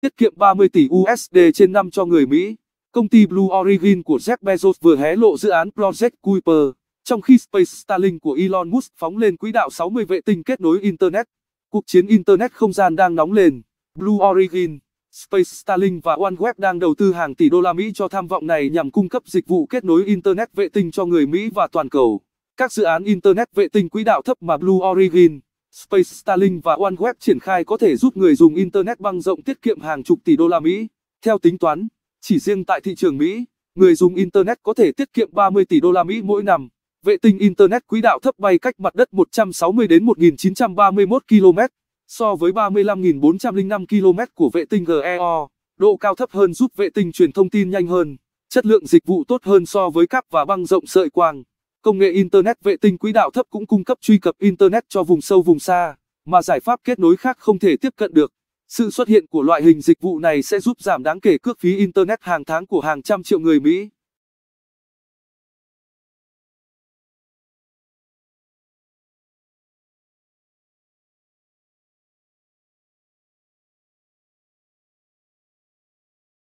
tiết kiệm 30 tỷ USD trên năm cho người Mỹ. Công ty Blue Origin của Jeff Bezos vừa hé lộ dự án Project Kuiper, trong khi Space Starlink của Elon Musk phóng lên quỹ đạo 60 vệ tinh kết nối Internet. Cuộc chiến Internet không gian đang nóng lên. Blue Origin, Space Starlink và OneWeb đang đầu tư hàng tỷ đô la Mỹ cho tham vọng này nhằm cung cấp dịch vụ kết nối Internet vệ tinh cho người Mỹ và toàn cầu. Các dự án Internet vệ tinh quỹ đạo thấp mà Blue Origin, Space Starlink và OneWeb triển khai có thể giúp người dùng Internet băng rộng tiết kiệm hàng chục tỷ đô la Mỹ. Theo tính toán, chỉ riêng tại thị trường Mỹ, người dùng Internet có thể tiết kiệm 30 tỷ đô la Mỹ mỗi năm. Vệ tinh Internet quỹ đạo thấp bay cách mặt đất 160 đến 1931 km, so với 35.405 km của vệ tinh GEO, độ cao thấp hơn giúp vệ tinh truyền thông tin nhanh hơn, chất lượng dịch vụ tốt hơn so với cáp và băng rộng sợi quang. Công nghệ Internet vệ tinh quỹ đạo thấp cũng cung cấp truy cập Internet cho vùng sâu vùng xa, mà giải pháp kết nối khác không thể tiếp cận được. Sự xuất hiện của loại hình dịch vụ này sẽ giúp giảm đáng kể cước phí Internet hàng tháng của hàng trăm triệu người Mỹ.